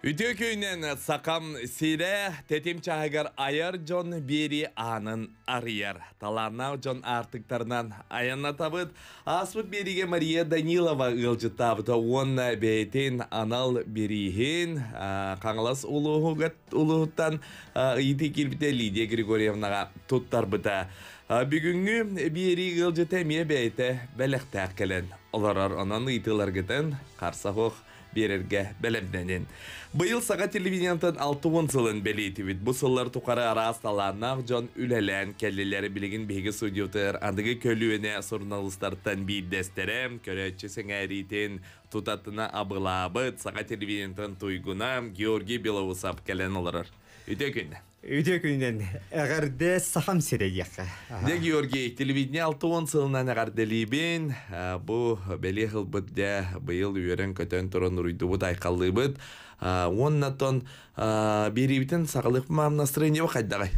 Үтө көйнен сақам сире, тетим чағығар айыр жон бери анын арияр. Таланау жон артықтарынан аянна табыт, аспыт бериге Мария Данилова ұлжытабыта онна бейтін анал берейін, қаңылас ұлығыттан үйті келбіте Лидия Григорьевнаға тұттар бұта. Бүгінгі бері тәме бейті бәліқті кілін. Оларар онан ұйтылар гітін берерге бәлемненен. Быйыл саға телевидениетын 6 сылын бәлейтівіт. Бұ сылыр тұқары арас таланнақ жон үләлән кәлелері білігін бейгі судиотыр, андығы көлуіне сұрналыстартан бейдестерем, көрәтші сәңәритін тұтатына абылабыт, саға телевизиянтын тұйгунам Георгий Белоусап олырыр. Үйде күнінен әғарды сахам серейеққа. Де Георгий, телевидение алтуын сылынан әғарды либин ә, бұ бәле қылбыт де бұйыл үйерін көтен тұрын ұрыйды Оннатон айқалыбыт. Ә, Онна тон ә, берейбітін сағылық мағым настырыйне бұқайдағай.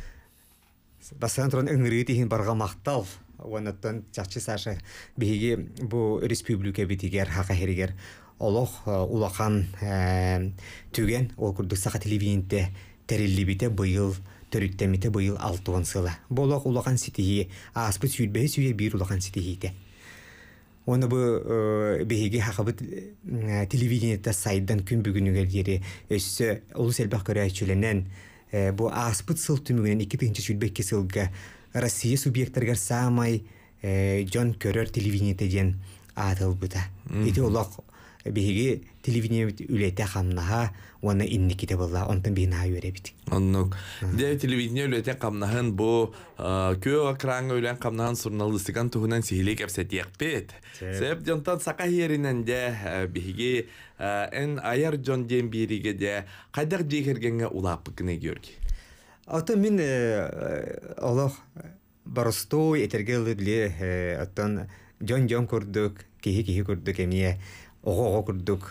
Басан тұрын үңірі дейін мақтал. Оннаттан чақчы сашы бігі бұ республика битигер хақа херігер. Олық улақан түген, ол күрдік сақа телевидениеде териллибите быйыл төрүттемите быйыл алтуон сыла. Болок улахан ситихи, аспы сүйірбе сүйе бир улахан ситихите. Оны бұ э, бейге хақыбыт э, телевидениетті сайдан күн бүгінігер ері өссі ұлыс әлбәқ көрі әчілінен э, бұ аспыт сыл түмігінен 2-ті сүлбекке сылға Россия субъекттарға самай жон көрөр телевидениетеден атыл бұта. Иті олақ биһиги телевидение үлете хамнаха уаны инниките болла онтон биһин хай үөребит оннук де телевидение үлете хамнаһын бу көө экранга үлен хамнаһын сурналыстыган туһунан сихиле кепсетиякпит сеп дьонтон сака хиеринен де биһиги эн аяр дьон диэн бириге де кайдак диэхергенге улааппыкыне георгий Ата мин э, э, олох баростой этерге лыдле э, оттон жон жон көрдүк кихи кихи көрдүк эмие оғоға күрдік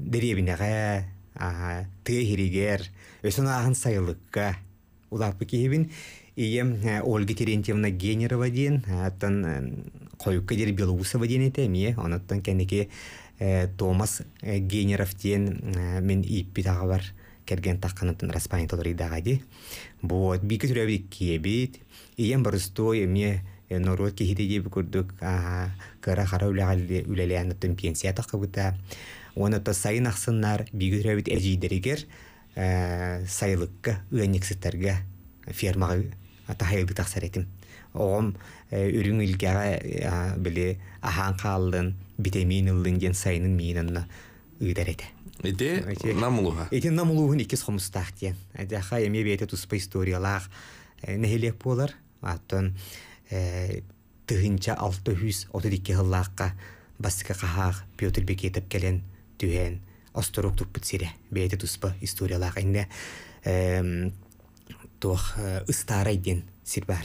деребинеға тыы хиригер өсөн ағын сайылыққа улаппы кейбин ием Ольга Терентьевна Генерова ден аттан э, қойыққа дер Белоусова ден ете ме онаттан Томас э, Генеров ден э, мен иппи тағы бар керген таққанатын распайын толыры дағады. Вот, бейкі түрәбі кебет, ием барыстой, ме Норвот кехидеге бүкірдік, ага, кыра хара үлэлээн оттон пенсия тахыбыта уон ото сайын ахсыннар бигүрэбит сайлыққа э, сайылыкка ыанниксытарга фермага атахайылды тахсар этим оғом э, үрүң илгега э, биле ахан қалдын витамин ылдын ген сайынын миинанна ыйдар эте Эти намулуха. Эти намулуха не кис хомустах тен. Адаха эме бейте туспа историялах нехелек болар. Аттон тыһынча алты хүс отут икки хыллааққа басыка қаһаақ петр бекетіп келен түһен осторук туппут сире бейте туспа сир бар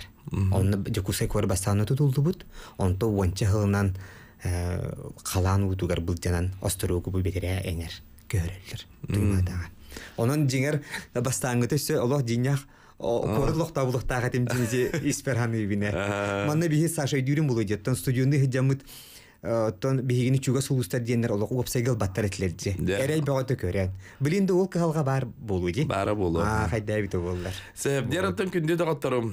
онно жокусай кор бастааны тутулдубут онто уанча хылынан халаан утугар былжанан осторугу бу бетере эңер көрөллөр туймадага онон жиңер бастаангы Корлох табылықтағы темдензе Исперханы біне. Манна бихи Саша Дюрин бұл едеттен студионы хиджамыт оттон биһигини чуга сулустар диендер олоку гопсайгыл баттар этилерди эрей бөгөтө көрөн ол кыһалга бар болу ди бара болу хайдабит боллар сэп дер оттон доготторум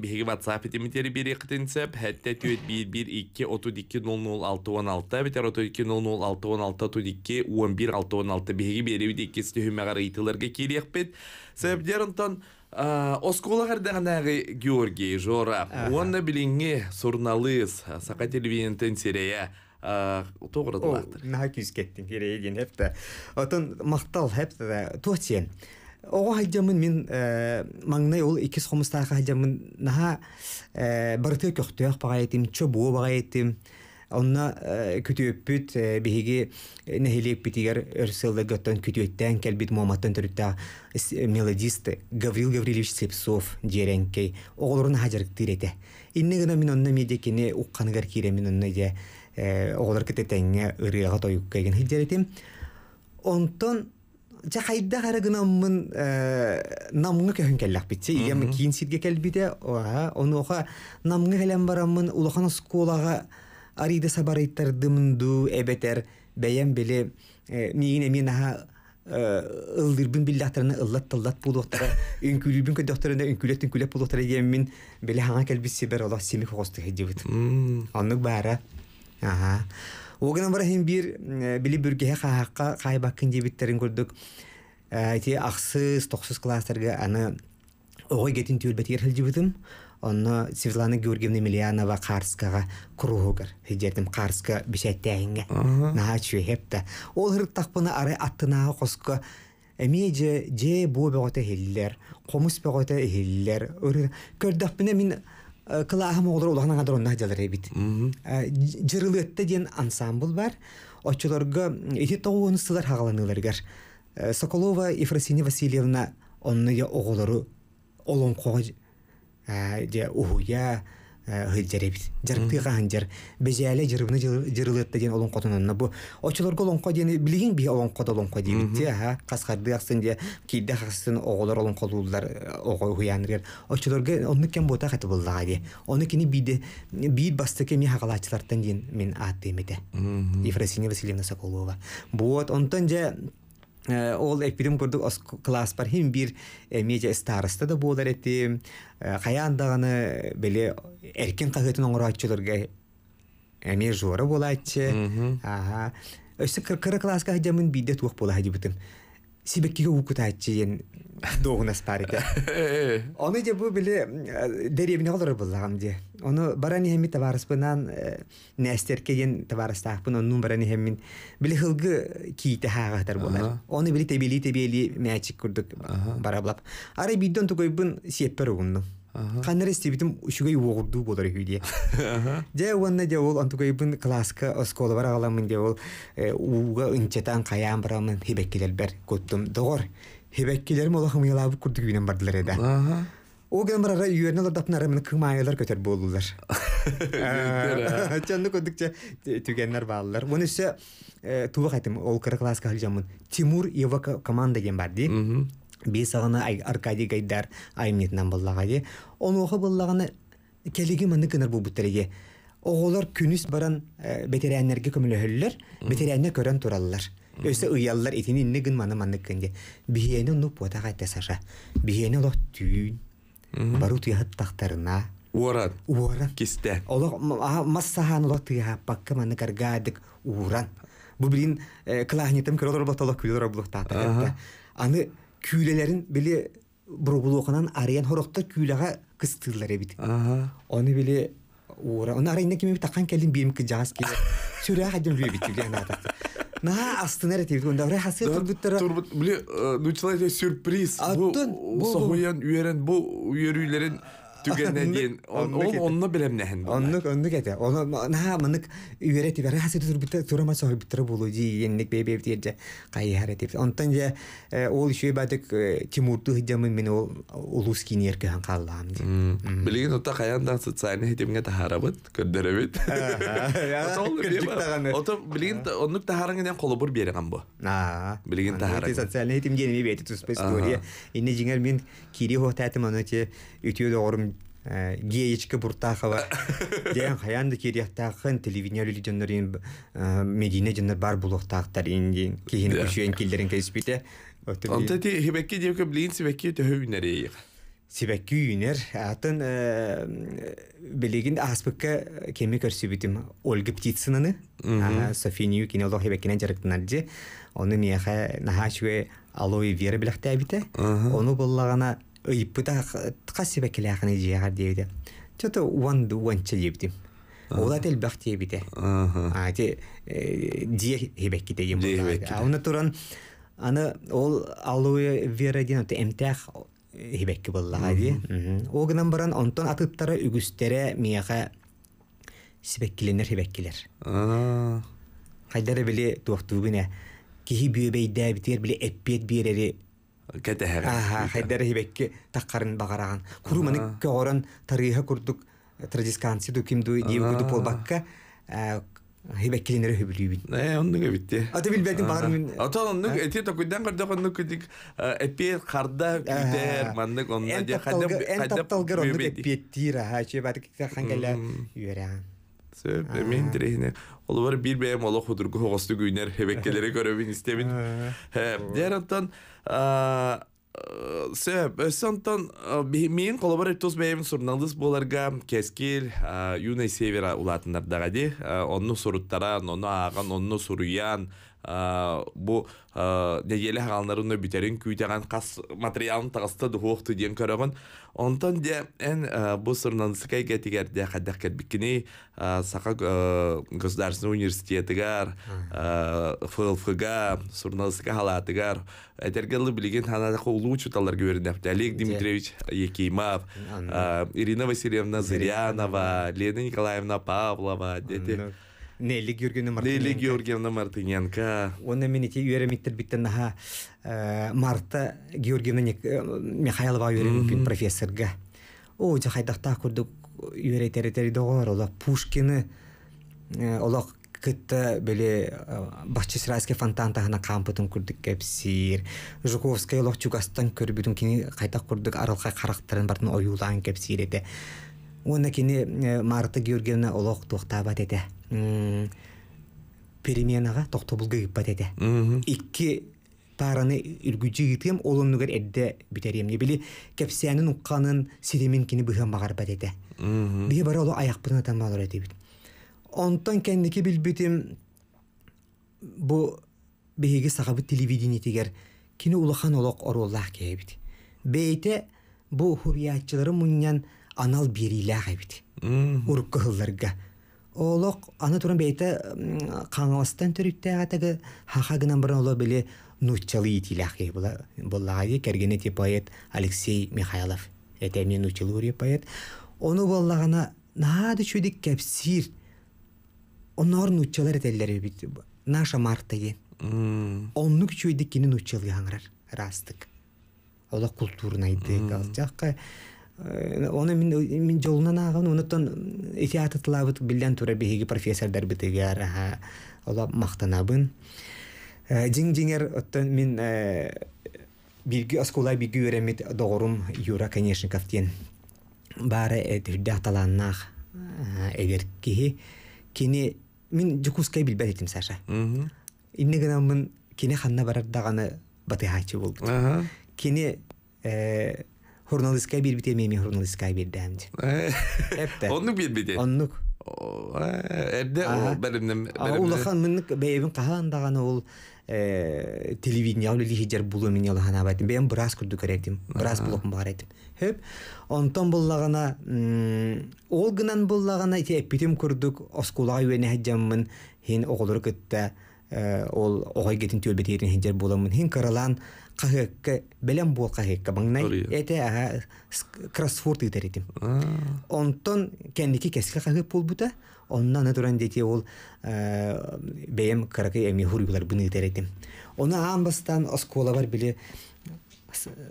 биһиги ватсап итимитери бирекытын сэп хэтте түөт бир бир икки отут икки нол нол алты он алты битер нол нол алты он алты он бир алты он алты Оскола қардағанағы Георгий Жора, онна біліңе сұрналыз, сақа телевизиянтен серея тоғыры дылақтыр. Наға күйіз кеттің, керейген, әпті. Отын мақтал әпті да, туатсен. оғы хайдамын мен э, маңнай ол екес қомыстағы хайдамын наға э, барыты көқтіяқ бағай етім, чөбуы бағай етім онна э, күтүөппүт э, биһиги э, нехилиэппитигер өрсылдагыттан күтүөттән келбит моматтан төрүтта мелодист Гаврил Гаврилевич Сепсов деренкей оголорун хажарыктырете. Инне гына мен онна медекини укканыгар кире мен онна же оголор кететеңе ырыга тоюк кеген хидеретим. Онтон жақайда қара гынаммын намыңы көһүн келлек битсе ием кийин сирге келбиде оны оха намыңы келен бараммын улахан школага арыйды сабарыйттардымынду эбетер бәйән биле миин эми наха ылдырбын биллахтарына ыллат тыллат булуктара үңкүлүбүн көдөктөрүнө үңкүлөт үңкүлөт булуктара диэммин биле хаңа келбисси бер олох сими хосту хедибит оннук баара аха Огынан бара хин бир били бүргеһе хаһакка кайбаккын дебиттерин көрдүк. Эти ахсыз, токсыз класстарга аны огой кетин түлбетер хилжибитим онно Светлана Георгиевна Емельянова Қарскаға кругугар хидердим Қарска бисәттәгенгә наһа чүһепта ол хыртақпыны ары аттына қосқа Эми же же бу бөгөтө хиллер, комус бөгөтө хиллер. Көрдөпүнө мин кылаахым олор улахна кадар онна жалар эбит. Ә, Жырылытта ден ансамбл бар. Очолорго эти тоуны сылар хагаланыларгар. Ә, Соколова Ефросиния Васильевна онны я оголору олон кого же э, уһуя хыджаребит э, жарыктыга хынжар безеле жырыбыны жырылытта ден олон котонунна бу очолорго олон ко дени билигин би олон код олон ко дебит те ха каскарды аксын де кийде хасын оголор олон колуулдар э, ого хуяныр очолорго онны кем бота хаты буллага де оны кини биде бийит бастыке ми хагалачлардан ден мен ат демете Ефросиния Васильевна Соколова вот онтон же ол эпидем көрдік класс бар хим бир э, медиа староста да болар эти каян э, даганы э, беле эркин кагытын оңорачыларга эме жора болатчы ага өсү кыры класска хадямын бийде туох бола хадибитин сибеккиге укутачы ен доғуна спарите. Оны де бу биле э, деревне олар булган Оны э, барани хемми табарыспынан э, нәстер кеген табарыстахпын онун барани хеммин биле хылгы кийте хагатар Оны биле тебели тебели мәчик курдук бараблап. Ары биддон тугойбын сеппер угунну. Каннер истебитим ушугай уогурду болар үйде. Дэ уанна дэ ол антугайбын класска оскола бар агаламын дэ ол ууга ынчатан каян барамын хебеккелер бер көттүм доғор. Hebekkilerim ola күрдік bu kurduk günem bardılar ede. O gün barara üyerine olar dapın aramını kımayılar köter boğulurlar. Çanlı kurdukça tükenler bağlılar. Bunun üstüne tuğuk ettim. Ol Аркадий Гайдар айметнан оқы келеге баран бетерәнерге көмілі хөлілер, көрен Өсі ұяллар етіні нігін маны манны кінде. Бігені ну пота қайта саша. Бігені олақ түйін. Бару тұяғыт тақтарына. Уоран. Уоран. Кесті. Олақ массахан олақ тұяға пакка маны каргадық уоран. Бұл білін э, клахнетім кіролар болақ олақ күйлер болақ тақтар. Аны күйлелерін біле бұрғылу оқынан ариян хороқта күйлеға кыстылар ебіт. Оны біле уоран. Оны арайында кеме таққан кәлін бейім кіджағас келер. Сүрі ақ Наға астына ретейді. Онда үрі хасет тұрбыттыра. Тұрбыт, біле, человек сюрприз. Бұл соғуян үйерен, бұл үйерюйлерен Түгенне дейін. Ол онны білем нәхін. Оннық, оннық әді. Оны, на, мұнық үйере тіп. Әрі хасыр тұрбітті, тұрама соғы біттірі болу дей, еннік бәйбе бітті ерде қайы әрі тіп. Онтан же, ол үші бәдік Тимурды хыдамын мен ол ұлыс кейін еркі хан қалам дей. Білген ота қаяндан социальный хедемге тахара бұд, көрдері бұд. Ота білген, оннық тахарыңгеден қолы бұр беріған бұ. Білген тахарың. Социальный хедемге неме бәйті түспес көрі. Инне жеңер мен кири хоқтатым оны те үтеуді Э, геечка буртахова ден хаянды кириахтахын телевидение лиденнерин э, медине денер бар булуктактар индин кийин күчүен килдерин кеспите Антэ ти хебекки блин сибекки төһүнэрии сибекки үйүнер атын э, билигин аспыкка кеми көрсүбүтүм ольга оны вера билахтаабите ону ыйыппытаахка сибекилээхана дьиэхар диэбите че то уан дуанча А э, аны ол алуе вера баран онтон атыптары үгүстере мияха сибеккиленер хебеккилер. Кайдары биле кихи кэтэһэр аха хайдары хибекке таққарын бағараған куру маны көгорон тарыха курдук традисканси ду кимду диугуду полбакка хибеккилинере хөбүлүүбүн э онну кебитти ата билбедин бар мен ата онну эти токуйдан карда онну кидик эпи карда күтер маннык онна же хайда хайда талгар онну Мен дирейне. Олар bir бәем ола худургу хогосту гүйнер хебеккелере көрөбүн истебин. Дәрантан сөп өсөнтон мен колобар тус бәем сурнаңдыс боларга кескил юнай севера улатындар дагы. Онну суруттара, нону аган, онну суруян. Э, бу э, дегеле хагалнарын өбүтерин күйтеген кас материалын тагыста духукту диен көрөгөн онтон де эн э, бу сырнанскай кетигерде кадак кербикини сака государственный университетигар флфга сурналска халатыгар этергелы билген ханадак улуу чуталар көрүнөптү олег дмитриевич екимов ирина васильевна зырянова лена николаевна павлова дети Нелли Георгиевна Мартыненко. Нелли Георгиевна Мартыненко. Он имените юремиттер биттен наха Марта Георгиевна Михайлова юремикин профессорга. О, жа хайдақта күрдік юрейтеретері доғар, олақ Пушкины, олақ кытта беле бахчы сирайский фонтан тағына кампытын күрдік кепсир жуковская лох чугастан көрбүдүн кені кайта курдук арылкай қарақтарын бартын оюлаан кепсир эте оны кини марта георгиевна олох туктабат эте переменага токтобул гыппат эте икки параны үлгүжи ытым олоннугар эдде битерем били кепсянын укканын сиремин кини быхам багарбат эте бие бара оло аяқпын атан балар онтон кенники билбитим бу биһиги сахабы телевидение тигер кини улахан олок оруллах кебит бейте бу хуриятчылары муннян анал берилах эбит олоқ ана туран бейте қаңаластан төрүттә атағы хахагынан бұрын оло біле нучалы тилахи кергені кергене типоэт алексей михайлов это мен нучалы еп поэт оны боллагана нады чудик кәпсир. онор нучалар этеллер бит наша марта ген оннук чудик кені нучалы аңрар Растық. ола культурнайды алчакка оны мин мин жолунан агын онуттан итиатытылабыт билден тура биһиги профессордар битигер аха ола мактанабын жиң жиңер оттон мин бирги оскула бирги үремит доғорум юра конешников тен бары түрдө аталаннаах эгер кихи кини мин жукускай билбет этим саша инне гана мин кини ханна барар даганы батыхачы болду кини Hurnalıskaya bir bit yemeğimi hurnalıskaya bir demdi. Hep de. Onluk bir bit. Onluk. Ebde o benimle. Ulakan ол beyevin kahan dağına ol болуы ol lihicer bulu min Ол оғай кетін боламын кахыкка белем бу кахыкка баңнай эте аха кроссфорд итеритим онтон кендики кеске кахык онна оннан туран дети ол бем каракай эми хуруйлар быны итеритим оны амбастан оскола бар биле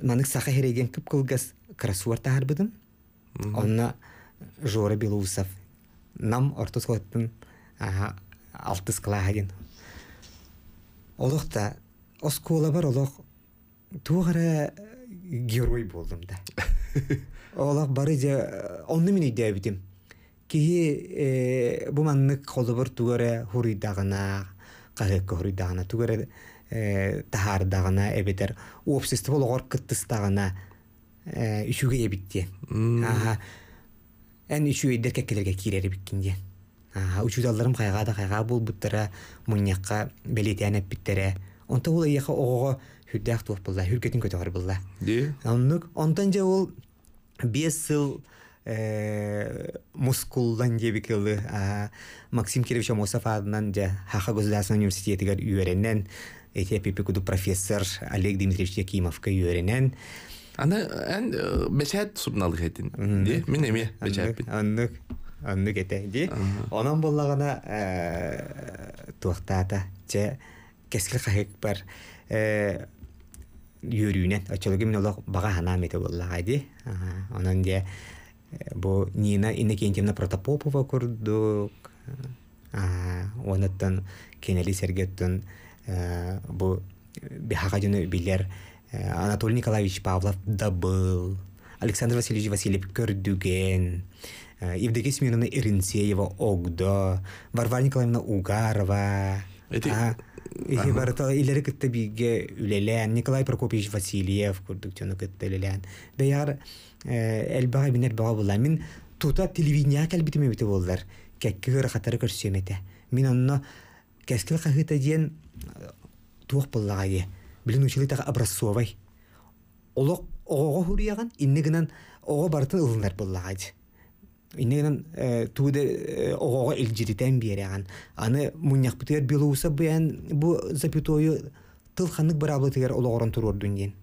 манык саха хереген кып кылгас кроссфорд таарбыдым онна жора белоусов нам ортос коттын аха алтыс кылааген та оскола бар олох туғыры герой болдым да. Олақ бары де онны мен иде битим. Кихи бу маннык холубур тугара хуридагына, кагык хуридагына тугара тахардагына эбетер. Общество логор кыттыстагына үшүге эбитте. Аха. Эн үшү идер кеккелерге кирер биккинде. Аха, үшү алларым кайга да кайга болбуттара, муньякка белетянеп биттере. Онта ул яха ого хүрдэх туох булла хүркетин көтөгөр булла оннук онтан же сыл мускулдан дебикылы Максим Кирович Амосов адынан же Хаха Государственного университетигер үйөренен Этиопия профессор Олег Дмитриевич Якимовка үйөренен Аны Ди, мен Аннык, аннык ди. Анан бар юрүүнен очолугу мен олох бага хана мете буллагайди онон де бу Нина Иннокентьевна Протопопова курдук онаттан кенели сергеттен бу бихага жөне билер Анатолий Николаевич Павлов да был Александр Васильевич Васильев көрдүген Евдокия Семеновна Иринсеева Огдо Варвара Николаевна Угарова Эти... Иһи барыта илери кытта биге үлелән Николай Прокопьевич Васильев күрдүк төне кытта үлелән. Бәяр э, элбага бинер бага була. Мин тута телевидение бите болдар. Кәкке гөр хатары көрсөмете. Мин онно кескил кахыта диен э, туох буллага ди. Билин учили тага образцовай. Олоқ оғоға хурияған, иннегінен ого бартын ылынар буллага ди. Иннегенен э, туде э, ого илжиритен биерян. Аны муньяк битер белуса бен бу запятою тыл ханык барабы тигер ологорон турор дүнген.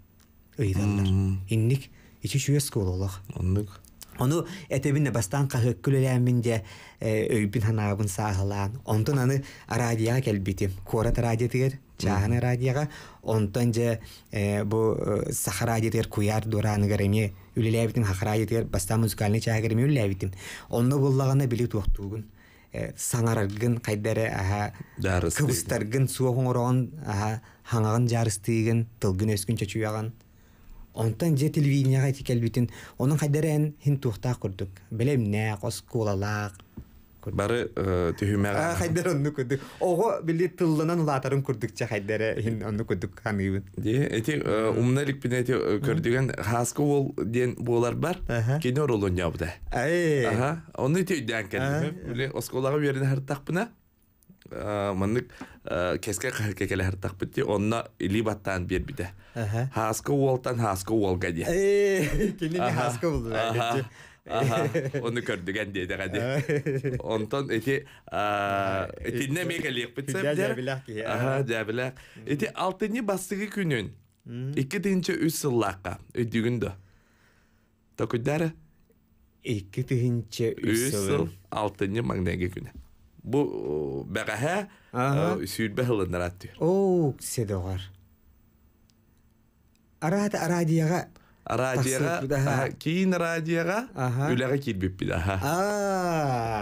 Ыйдандар. Инник ичи шуес кололох. Аннык. Оны әтебинне бастан кахык күлеләмин де э, өйбин ханабын сагылан. Онтон аны радио келбитим. Кора радио чаана радиоға онтон же э, бу э, сахара радиотер куяр дураныгар эми үлелебитим хахара радиотер баста музыкальный чаагер эми үлелебитим онно буллагана били туохтуугун э, саңараргын кайдары аха кыбыстаргын суохуңороон аха хаңагын жарыстыыгын тылгын өскүн чочуяган онтон же телевиденияга тикелбитин онун кайдары эн хин туохтаах курдук белемнээк оскуулалаак Бары э, түйүмә. А хайдар онны Ого билли тылланан латарын күрдүк ча хайдар хин онны күрдүк ханыйбын. эти э, умналик э, ол ден болар бар. Кино ролун ябда. Ай. Аха. Онны түйдән осколага берин кеске кекеле һәр баттан бер Хаскы Оны көрдіген дейді ғады. Онтон эти этинне мегалик битсе. Аха, дәбиләк. 6 алтыны бастығы күнін, 2-нче үс сыллакка өдүгүндө. Токудары 2-нче үс сыл алтыны магнеге күнү. Бу бәгәһә сүйлбә хылындар атты. Оу, седогар. Арата арадияга радияға кейін радияға үләға килбип бида ха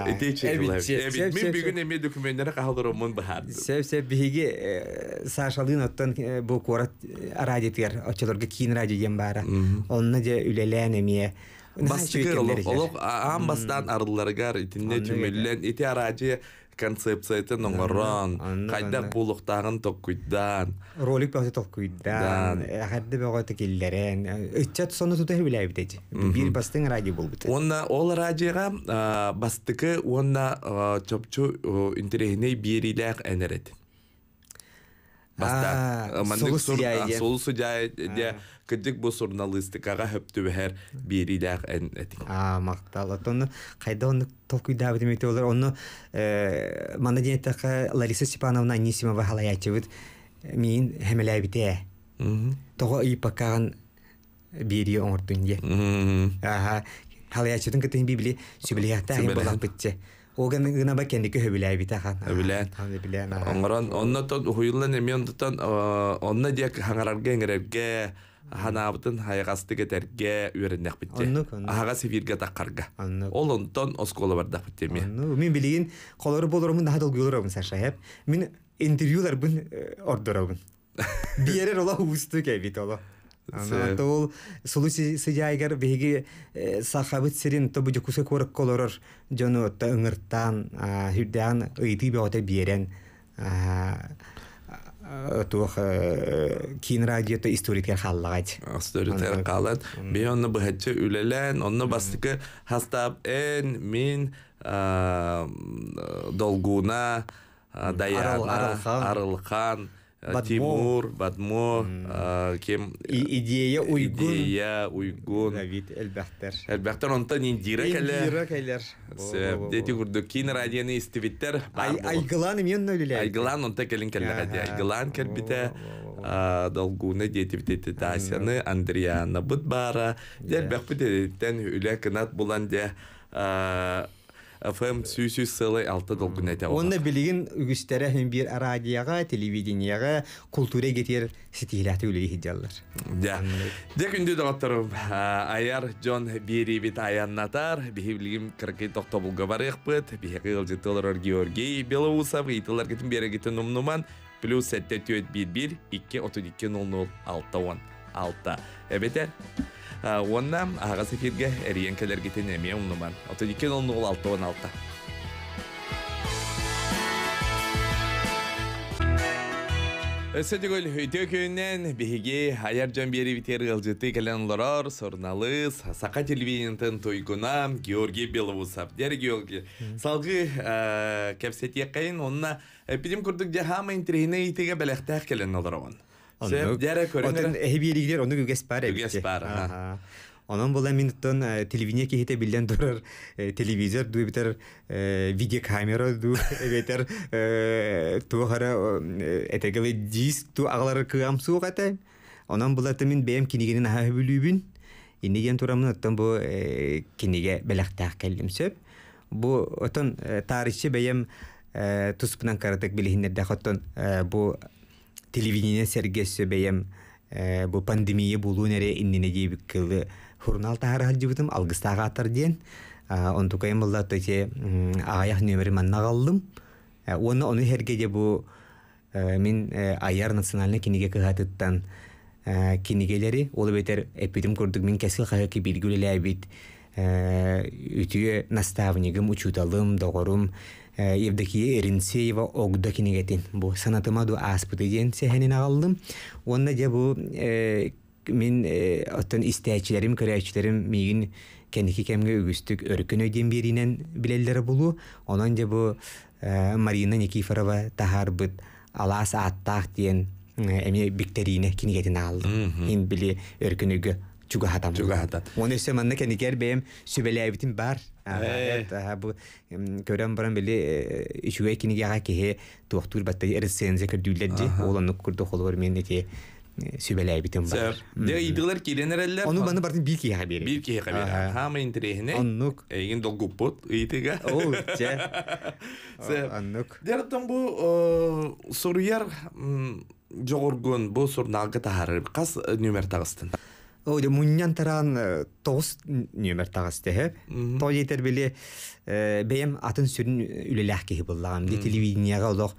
мен бүгін эме документтер калдырымын баһар сеп сеп биһиги сашалын оттан бу корат радио очолорга кейін радио ем бара онна же үлелән эме бастыкыр олок олок амбастан арылларгар итинне жүмүллен ити радио концепция концепцияты ноңорон кайда пулуктагын токкуйдан ролик бахты токкуйдан ахадды э, бөгөтө киллерен э, өтчат сону тутер билебит бир бастың ради болбут онна ол радига э, бастыкы онна чопчу интерехиней бирилек энерет баста мандык сур сол судя де кыдык бу сурналыстыкага хөптүбәһәр а кайда оны олар э, Лариса Степановна Анисимова халаячыбыт мин хәмеләбите тога ипакаган бири оңортунге аха халаячыбытын кытын библи сүбелияхта болак битте Оган гына ба кендик хөбүләй бита хан. Хөбүлән. Хөбүлән. Оңран онна тот хуйыллан эмен тотан онна диек хаңарарга эңерерге ханабытын хайгасты кетерге үреннек битте. Ага севирге таккарга. Ол онтон оскола бардак битте ме. Мен билген колору болорумун да дол гөлөрөм сашап. Мен интервьюлар бүн ордоробун. Биерер ола усту кебит ола ол сулу сыяйгар беги э, сахабыт сирин тобу жукусе корок колорор жону отта ыңырттан хүрдән ыйты беота биерен тох э, кин радиото историкке халлагат историкке халат бе онны быхатчы үлелен онны бастыкы хастап эн мин долгуна даяна арылхан Бадмо. Тимур, Бадмо, ә, идея уйгун. Идея уйгун. Давид Эльбахтер. онта дирек Дирек әлер. Дети күрдүк мен нөлеле. Айгылан онта келин келе гади. Айгылан Долгуны дети тасяны Андриана бут бара. Дер бәхпите де. ФМ сүйсү целый алты долгун эте онда билигин үгүстәрә һәм бир радиога, телевидениега, культура гетер ситиләте үлеге Да. Дә күндә Аяр Джон Бери аяннатар, биһиблигим кыркы токта барык Георгий Белоусов кетин бере кетин плюс 7 бир икки отуз 6 уонна ағасы эфирге эриен келергитин эми умнуман отон эки он угул алты он алты Сөдігіл үйті көйінен бігі аяр жан бері бітер ғылжеті кәлін лорар, сорналыс, сақа телевинентін тойгуна Георгий Беловусов. Дәрі Георгий, салғы кәпсетек қайын, онына пидем күрдік жағама интерейіне етіге бәләқтәқ кәлін лорар Sə, ndyara korin. Otan, ehbi yelikdir, onuk yugaspar. Yugaspar, aha. Onan bola min, otan, televine хара этегеле bildan durar, televizor, du ebiter vide kamera, du ebiter tu gara, disk, tu aglar kigamsu oqata. Onan bola, timin, bayam kinigini nahe hibiliybin. Indigen bu телевидение серге сөбейем э, бұл пандемия булу нере иннине дебик кылы хурнал тахар халдыбытым алгыстага атар диен э, онтукайым былла төте агаяк нөмери манна э, оны оны херге де бу мен аяр национальный кинеге кыгатыттан кинегелери ол бетер эпидем көрдік, мен кесил кайыки биргүлелебит үтүйө наставнигім учуталым догорум евдокия эринсеева огдокинигетин бу санатыма ду аспыты диэн сеһенин агаллым уонна же бу мин оттон истээчилерим көрөөчүлерим мигин кеники кемге үгүстүк өркүн өйден биринен билеллери булу онон же бу марина никифорова тахарбыт алаас аттаах диэн эми биктерине кинигетин аалдым ин били өркүнүгө чугахатам. Чугахата. Он еще манна кенекер бем сүбеләйбитин бар. Э. Бу көрәм барам беле э, ишугә кинегә кеһе тохтур батта рецензия кердүләдди. Оланны күрде холвар мен неке сүбеләйбитин э, бар. Дә идекләр киленерләр. Аны баны бардын бир кеһе бер. Бир кеһе бер. Хама интерехне. Аннук. Эген дол гуппот итегә. О, че. Аннук. Дәртән бу соруяр жогоргон бу сурнагы тахары. Кас номер тагыстын де мунян таран э, тоғыз нөмір тағысты тәһәп. Той етер білі, э, бәйім атын сүрін үлеләх кейі болдағам. Де телевиденияға олық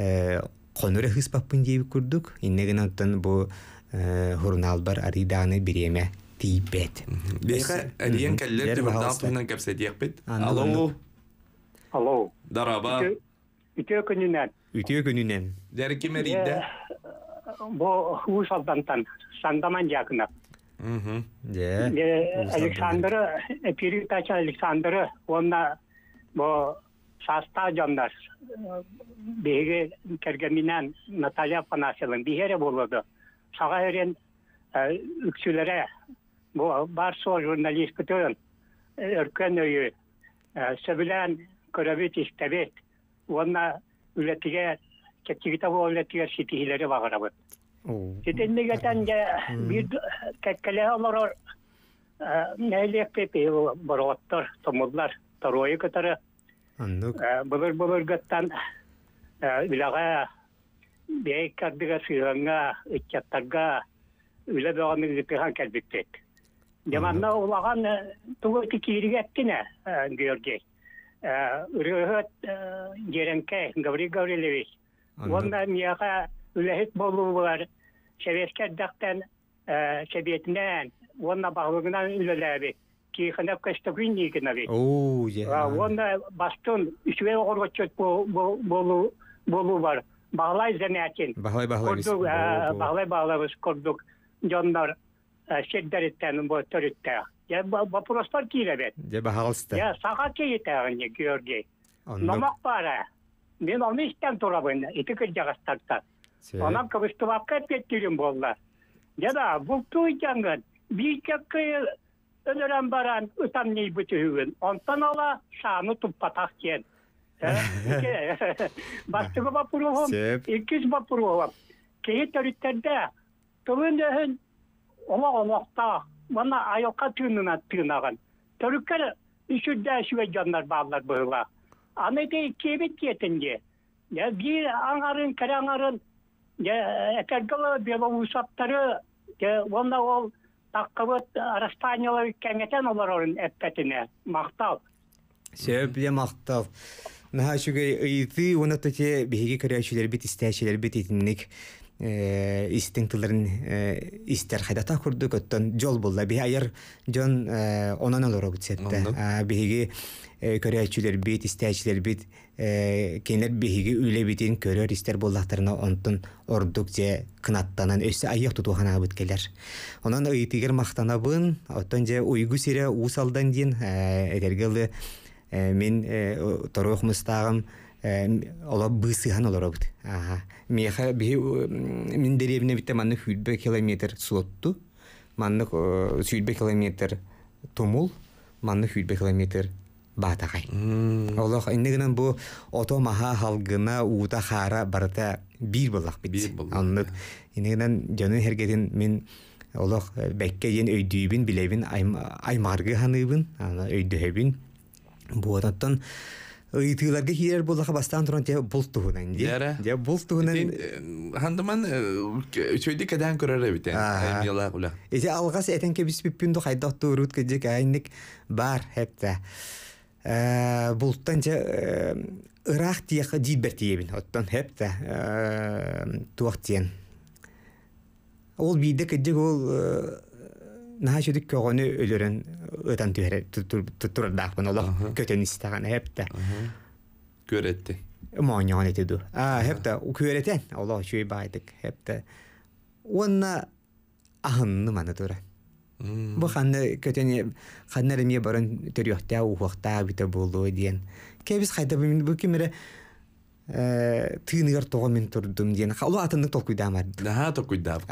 э, хыс баппын дейбі күрдік. Иннеген антын бұ хұрнал бар ариданы береме тейіп бет. Бейқа әдейен кәлілер дебірдан тұғынан кәпсе дейік бет. Алло. Алло. Дараба. Үтеу күнінен. Үтеу күнінен. Дәрі кемер Бо, ұш алдантан, сандаман жақынақ. Угу. Yeah. Де Александра передача Александра онна бо шаста жамдар беге кергеминен Наталья Панасилын бигере болду. Шага эрен үксүлөрө бу бар со журналист көтөн өркөн өйү сөбүлән көрөбүт истебет онна үлетиге кетчигите бу үлетиге ситихилери багырабыт. Сетеннегетен же бир кәккәле аларар нәйлеппе пеу бороттар, томудлар, таройы көтәрі. Бұлыр бұлыр гаттан үләға бәйкәрдіға сыйғанға, Деманна Онда үләһит болуылар шәвешкәр дәқтән шәбиетінән онна бағлығынан үләләбі кейханап кәстігін егінәбі онна бастын үшве оғырғычет болу бар бағлай занятин бағлай бағлай бағлабыз көрдік жоннар шеддәріттән бөтөріттә вопрослар киләбет я бағалысты я саға кейетәгіне георгий номақ бара мен аны истән турабын итекер жағастарта Онан кывыштывакка петтирим болла. Жада бултуй жаңган, бийкекке өлөрөн баран ытам ней бүтүгүн. Онтан ала шаны туппатак кен. Бастыгы бапуругум, иккиз бапуругум. Кейи төрүттерде тылын өһүн олоқ айылка тыынына тыынаган. жандар Аны бир аңарын, кер аңарын, экергала онда ол таккабыт растаниялар кеңетен олар орын эппетине мактал себепле мақтал наха ыйты оны тете биһиги көрәчүлер бит истин тылырын истер хайдата курдук оттон жол болду би айыр жон онон олору биги биһиги бит истечилер бит кенер биги үйле битин көрөр истер боллахтарына онтун ордук же кынаттанан өсө айык тутуханага келер онон ыйтыгер мактанабын оттон же уйгу сире алдан кийин этерге ылы мен торуохмустагым ола бысыган олоробут ага меха биһи мин битте километр суотту манны э, сүйбе километр тумул манны километр баатагай олох иннигинен бу ото маха халгына уута хара барата бир булах бит аннык иннигинен жаны хергетин мен олох э, бәкке ен өйдүйбин билебин аймаргы ханыбын аны өйдөһөбүн бу ыйтыыларга хиирер боллаха бастаан туран те бул ди диэра де бул туһунан хандыман үчөйди кэдээн көрөрө битен айымдыалаах ула ити алгас этен биз бүппүн дух айдах туурут кэдик айник бар хепте булттан же ыраах тиеха диитбер тиебин оттон хепте э, туох тиен ол бийде кэдик ол наһа сүдүк көҕөнү өлөрөн ытан түһэрэ туттурдаахпын олох көтөн истэҕин эпте күөретти мооньоҕон этиду эпте күөретен олох чүй баайтык эпте уонна ахынны маны тура бу ханны көтөн ханнеремие борон төрүөхтää ухуохтаа бите буолуо бу кимире тыыныгар мен турдум толкуйдаамар толкуйдаап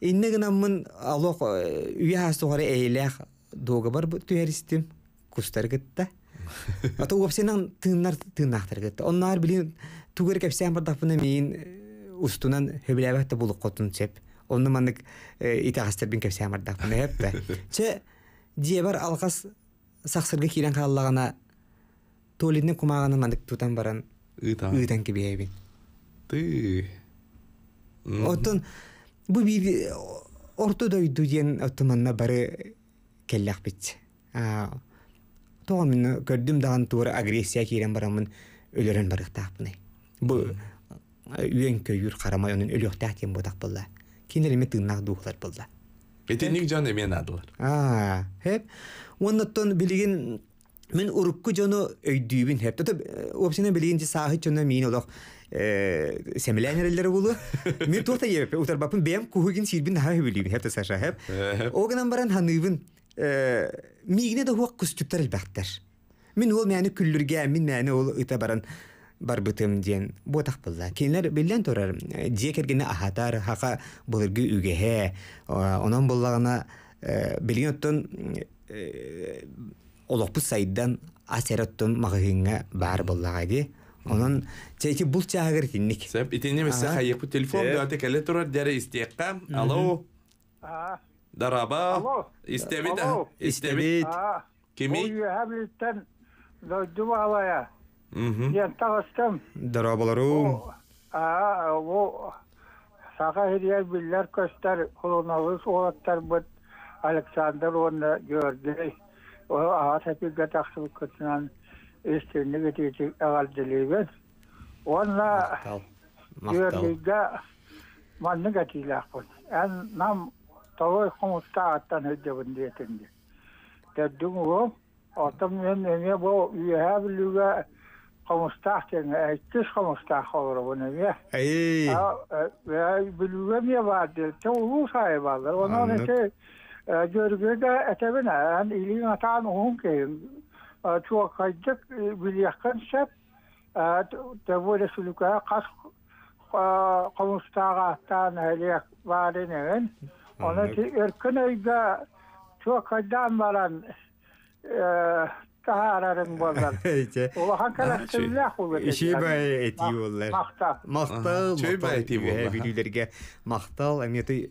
Инне гынаммын алок э, үйе хастугары эйлэх дуга бар түһәристим кустар гытта. Ата уапсенан тыннар тыннахтар гытта. Оннар билин тугер кепсен бардак буна мен э, устунан хөбеләбәттә булып котун чеп. Онны манык э, итәгәстер бин кепсен бардак буна хәптә. Че дие бар алгас сахсырга килен халлагана толинне кумаганы манык тутан баран. Ыйтан кибе Ты. Оттон бу бир орто дойду диен оттуманна бары келлахпит тоҕо мин көрдүм даган туура агрессия киирен барамын өлөрөн барыктааппыны бу үйөн көйүр карамай онун өлөхтаах тем бутак булла кинелеме тыыннаах дуухлар булла этинник жаны эмен адылар а хеп онноттон билигин мен урукку жону өйдүүбүн хеп тото обсине билигин саахыт жону миин олох сәмелән әрелдер болу мен тота еп, утар бапын бем кугын сирбин ха хөбүлүн хәтта сашаһып. Огынан баран ханыбын мигне дә хуак күстүптәр әлбәттәр. мен ул мени күлләргә, мен мени ол ита баран бар бытым диен ботах булла. Кинлер белән торар. Декергене ахатар, хака булыргы үгеһе. Онан буллагына белгән оттан олоппы сайдан асераттан мағыһыңа бар буллага ди. Онон чейки бул чагыр кинник. Сеп итене месе хайыпы телефон бөтө келе турар дәре истекка. Алло. Дараба. Истебит. Истебит. Кими? Хәбилтен дәҗүмә алая. Я Дарабалару. А, саға Сага хидия билләр көстәр, олаттар Александр оны gördü. O este negative agal deliver wala yurga ma negative la kon an nam tawo khum sta tan hedde bande tende ta dungo ortam men ne bo you have luga 15 ايتش 15 خبره ونمي اي اي بالوم يا بعد تو هو صايب هذا وانا جورجيدا اتبنا ان الي ما تعمهم كان чуаккаджак билиакканса тавула сулукаа қас қомустаагаатаана халиак вааринеген она ти эркенайга чуаккаджаан баран tahararın bollar. Ola hankala sırlak olur. Şebay etiyorlar. Mahtal. Mahtal. Şebay etiyorlar. Bilirlerge mahtal. Emniyeti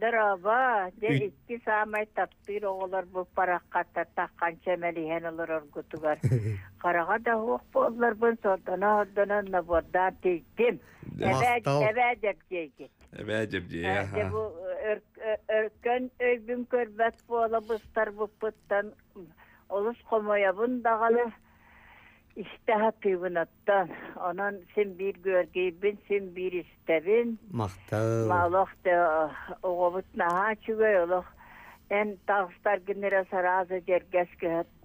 Дараба, де самай таптыр оғылар бұл параққатта таққан чәмәліген олар оргутугар. Қараға да оқ болылар бұл сордана ордана набордан тейттім. дейді. дейді, İştaha pıvınattan. Anan sen bir görgeybin, sen bir istebin. Mahtav. Ah, en tağıstar günlere sarazı cerges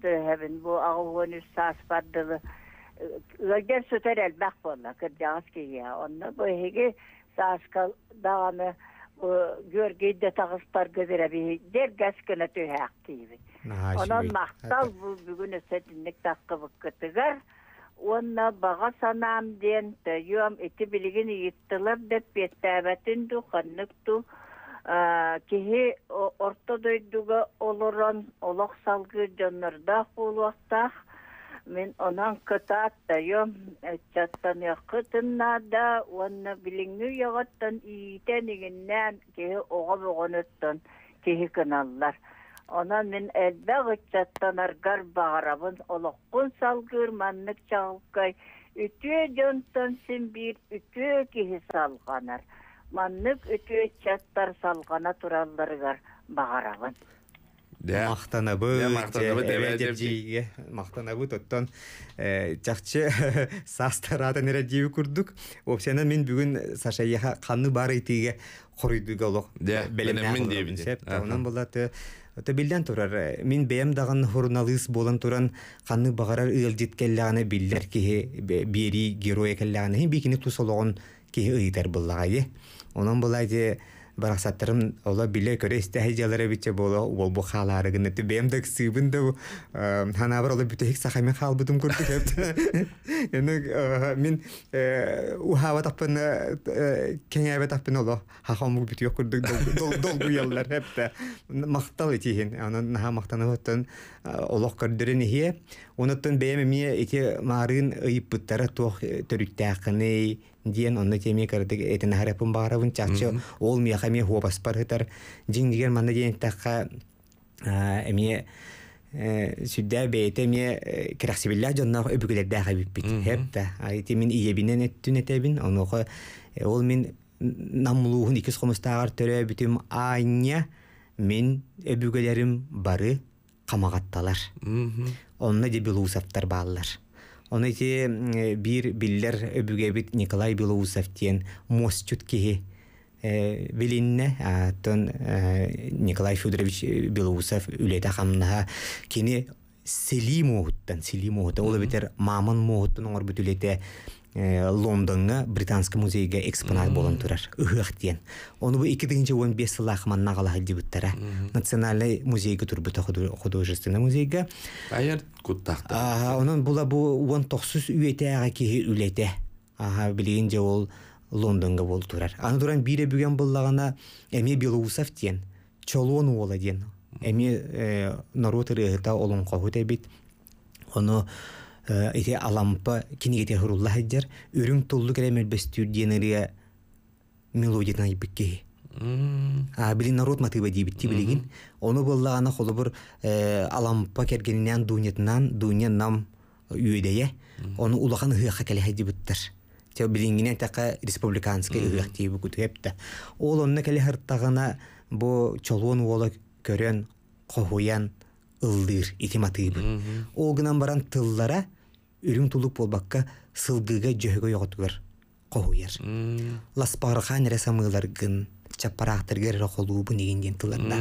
hevin. Bu ağuğun üssas bardılı. Ölger ki ya. Onunla bu hege көргейде тағыстар көзіре бейдер гәскіне төй әқ тейбі. Онан мақтал бұл бүгін өсі діннік тақы бұл көтігер. Онна баға санам дейін төйем әті білігін еттілер деп беттәбәтін ду қынныкту. Кеге орта дөйдігі олырын олық салғы жанырдақ болуақтақ. Мен онан кыта аттайым, әтчаттан яқы тыннада, онна біліңі яғаттан ийтен егіннен кеғі оға бұғыныттан кеғі кыналлар. Онан мен әлбәғ ыччаттан аргар бағарабын, олыққын салғыр маннық чағылқай, үтө жонтон симбир үтүө киһи салганар манныг үтүө чаттар салгана туралларгар багарабын мақтанабы э, мақтанабы э, тоттон э, чакчы састаратын эре дии курдук обсенен мен бүгүн сашаяха канны бар итиге хоруйдуга олох белемнан болаты Өтө билден турар. Мин бем даган хурналыс болан туран қанны багарар ыылдит келләгәне билләр киһи бери герой келләгәне бикини тусалыгын киһи ыйтар буллагай. Онан булай барахсаттарым ола биле көрө истэхи жалары бите боло бол бу халары гыны ты бем дак сыбын да э, хана бар ола бите хик сахами хал бутум курду кеп эне э, мин э, ухава таппын кеңәбе таппын ола хахам бу бите yok курдук дол дол яллар хепте мактал итиһин анан наха мақтаны оттон олохкардырын ихе онуттан бэйэм эмиэ ити маарыын ыйыппыттара туох э, төрүттээхынэй диэн онно теми кырдык этин харапын баарабын чачы ол мияха ми хуопаспарытар жиңдигер манна диэнтакка эмиэ э, сүддэ бэйэтэ мие э, кирахсибилля жоннах өбүгүлэрдээха биппит хэпта ити мин иебинен эттүн этэбин онохо ол мин намлуухун икис хомустаагар төрө бүтүм аня мен өбүгөлерим бары Қамағатталар. онна де белоусовтар баалар оны те бир биллер бит николай белоусов тиен мостют киһи э, билинне э, николай федорович э, белоусов үлете хамнаха кини селим селимоута ол битер мамын моуттан оңор Э, лондонга британский музейге экспонат болып турар ыхыах диен оны бу екі он бес сылаахман нагалах дебуттара национальный музейге тұр художественный музейге аяр куттахта онон була бу он токсуз кихи үлете аха билигин ол лондонга бол тұрар. аны туран бире бүген буллагана белоусов Э, ите алампа кинигете хурулла хаддер үрүм туллу кере мелбестүр диенерия мелодияны айбикке а билин народ мотива дибит тибилигин ону болла ана холобур э, алампа кергенинен дунетнан дуня нам үйедее ону улахан хыяха келе хадибиттер те билингине така республиканский хыях тиби күтүепте ол онна келе хырттагына бу чолуон уола көрен, кохуян ылдыр итиматыбы ол гынан баран тыллара үрүң тулук болбакка сылдыга жөһөгө йоготугар коһуяр ласпарыхан эре самыыларгын чаппарахтарга эре холуубун игинден тыларда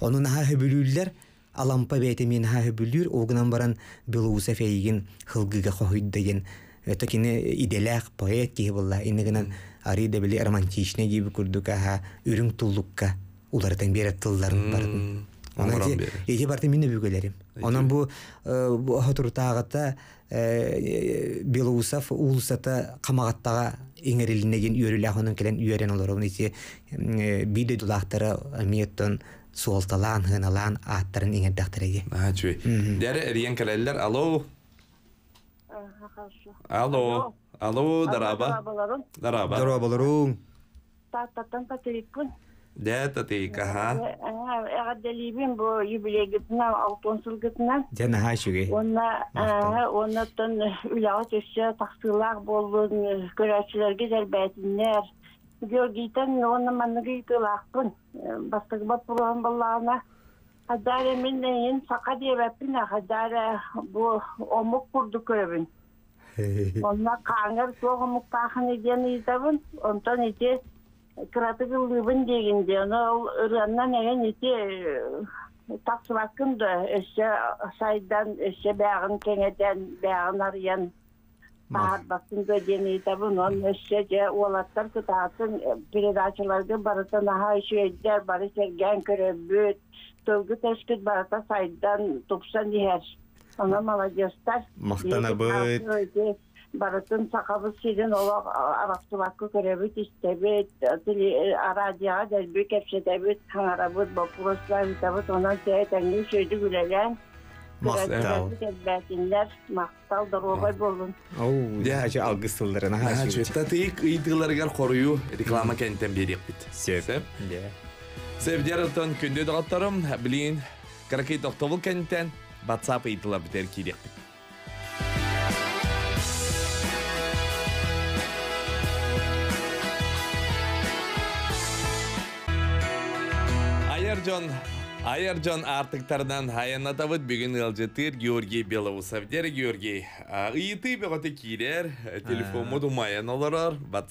онун аха хөбүлүүллер алампа мен аха хөбүлүүр огунан баран белоуса фейигин хылгыга деген это кине иделях поэт киһи булла иннигинен ары да били романтичне гиби курдук аха үрүң туллукка улардан бере тылларын бардын Онан ете барты мине бүгелерим. Онан бу э, хотуртаагата Э, белоусов қамағаттаға камагаттага иңерилинеген үйөрүлахонун келен үйөрен олорун ити э, биде дулахтары миеттон суолталаан хыналаан ааттарын иңердахтереги чуй дәре эриен алло алло алло дараба дараба дараба болоруң патерикпун Дәт атый каха. Әгәдә либен юбилей гитна алтын сыл гитна. хашуге. Онна онна тон үләгә Георгийтен онна мәнге итәләкпен. Бастык бат булган мен сака бу Онна онтан кыратыгыл ыбын дегенде ол ырыаннан эген ити таксыбаккын да эсе сайдан эсе бэагын кеңеден бэагын арыян баар да көдени табын он эсе же уолаттар кытаатын передачаларга барытын наха ишуэддер бары серген көрөбүт төлгү тескит барата сайдан тупсан дихер она молодецтар мактанабыт барытын сахабы сирен ола арактылакы көрөбүт истебит радиога дерби кепшетебит каңарабыт бопурослабытабыт онан тээтеңи сөйдү күлелен мактал дорогой болун реклама кенттен берекпит сеп күндө дагаттарым кенттен Айыржон Айыржон артықтардан аянатабыт бүгін ылжытыр Георгий Белоусовдер Георгий. Ыйты беготы килер, э, телефон моду маян э,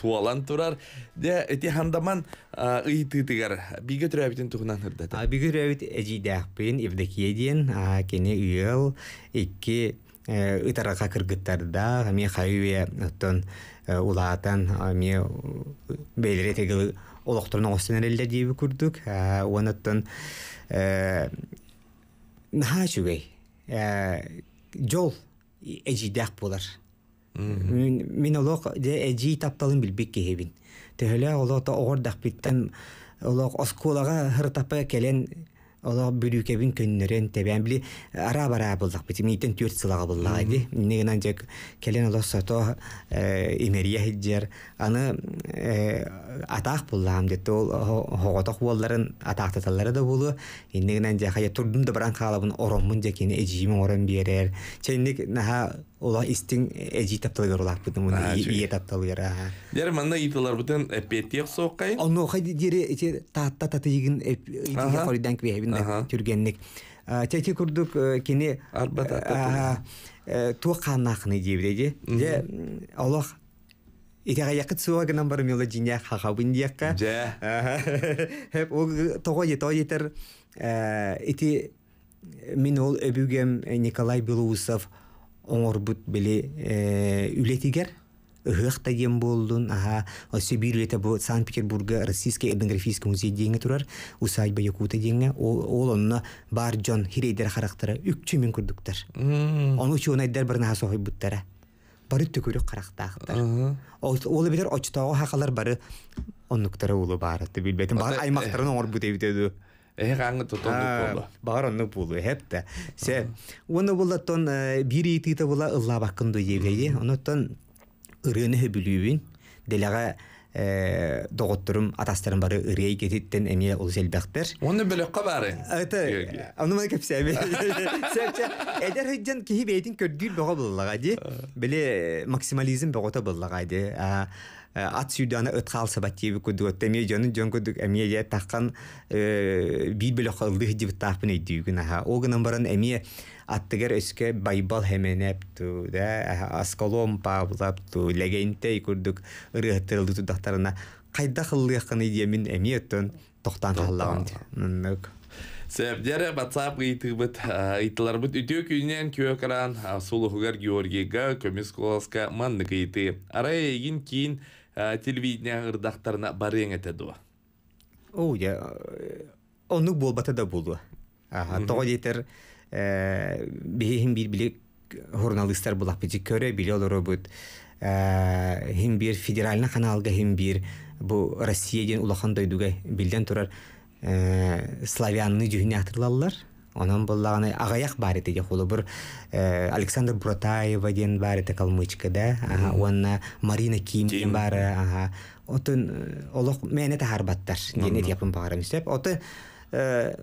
туалан турар. Де эти хандаман ыйты кене кіргіттарда э, мен олохторун оңостенерелле диэби курдук уонаттан ә, ә, ә, жол эжийдеах болар мен олох эжий тапталын билбик киһибин төһөлө олота биттен олох оскулага келен Ола бүрүкебин көннөрен тебен били ара бара болдук бит. Митен төрт сылага булла иди. Неген анчак келен ола сото э, имерия хиджер. Аны э, атак буллам дит. Ол хоготок болларын атакта таллары да булу. Неген анчак хая турдум да баран калабын оромун жекени эжиме орон берер. Ченник наха ола истиң эжи тапталыгар олак бутын муну ие тапталыгар аа дер манда италар бутын эпетиек соқай ону хайди дере ите таатта татыйгын итиге хоридан чечи курдук тәте күрдік кене туа қанақыны же де олақ Итәгә якыт суга гынан бар милла диня хахабын диякка. Жа. Хәп ул тога ето етер. Э, ити мин өбүгем Николай Белоусов оңорбут беле э, үлетигер ыһыахта диэн буолдун аха осебир үлете бу санкт петербурга российский этнографический музей диэҥе турар усадьба якута диэҥе ол онна бар дьон хирейдер характара үкчү мен курдуктар ону чуунайдар барынаха сохуйбуттара бары төкүрүк карактаахтар ол эбитер очтоого хакалар бары оннуктара улу баарыты билбетим баар э, аймактарын оңорбут эбитеду Эһе аңы тотон булды. Баран ну булды хәтта. Се уны булды тон бири тита була ылла бакынды до егеге. Уны тон үрәне бүлүбин. Делага доғыттырым, атастырым бары үрей кететтен әме ол селбәқтер. Оны білі қабары. айта оны мәне кәпсі әме. Сәпчә, әдер хөйден кейі бәйтін көрділ бұға бұллаға де, білі максимализм бұғыта бұллаға а Э, ат сүйдөна ытхал сабатиби кудугут эми жонун жон кудук эмие же таккан э, бир беле кылдых дип таапын эйдүүгүн аха огынан баран эмие аттыгер өскө байбал хеменепту да осколом павлапту легентей курдук ырыхтырылды тудактарына кайда кылдыаккан идиемин эмие оттон токтан каллаган Сәбдәрі батсап ғитыбыт, ғитыларбыт үтеу күйінен күйөкран, сулығығар Георгийға көмес қоласка манны ғиты. Арай егін кейін телевидение ырдахтарына барыең этедуа Оу, я э, онук болбата да болду. Ага, тоо детер э, биһин бир биле журналисттер булак көрі, көрө биле олору бут. Хим э, бир федеральный каналга хим бир бу Россияден улахан дойдуга билден турар славянны дүйнө Онан боллағанай ағаяқ бар етеге э, бір, Александр Брутаева ден бар еті Калмычкада, онна Марина Ким деген бары, аха. Отын э, олық мәне тахар баттар, ден ет япын Оты э,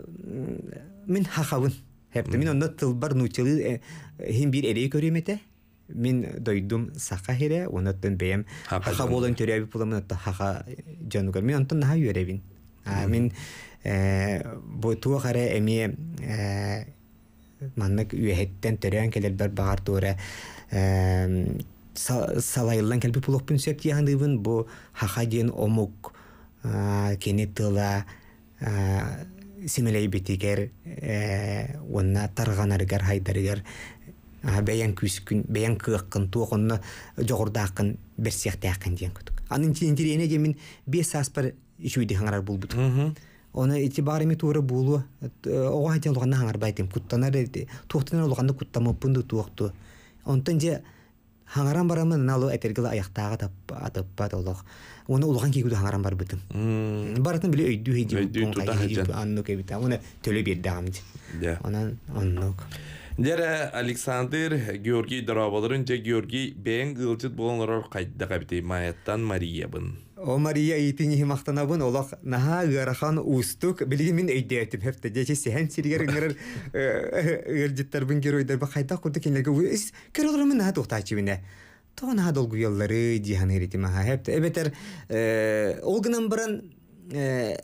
мен хақауын, Хәпті, мен онда тылбар нутилы хин бір әрей көремете, мен дойдум сақа хере, онаттан бәйем хақа болын төрәбі пұламын, хақа жанугар. Мен онтан наға юребин. Мен Э, туох харе эми э, маннык үөһеттен төрөн келербер баар туура э, салайыллан келби пулохпун сөп тиягандыбын бу хаха диэн омук кени тыла симелейбитигер уонна тарганарыгар кыр бэйэн күскүн бэйэн кыаккын туохонно жогордааккын берсиэхтеаккын диэн күтүк анын тиинтириэне демин бес аспар ичүүди хаңарар булбут оны итибарыми туыры булу э, ого хатен луганна хаңар байтым куттанар тухтанар луганна куттама пунду туохту онтон же хаңаран барамын налу әпергелі аяқтағы тап атаппа толық оны улған кигуду хаңаран бар бытым баратын біле өйдү хиди анну кебита оны төлө Дәрі Александр Георгий Дарабаларын же Георгий Бен Гылчыт болонлар қайдыға біте Маяттан Мария бұн. Омария Мария итини мақтанабын олақ наха ғарахан устук білген мен өйде әтіп әпті дәже сәхән қайта құрды кенлерге өз көр мен наха тоқта әчебіне тоғын наха долгу яллары дихан ғыреті маха э, ол гынан баран э,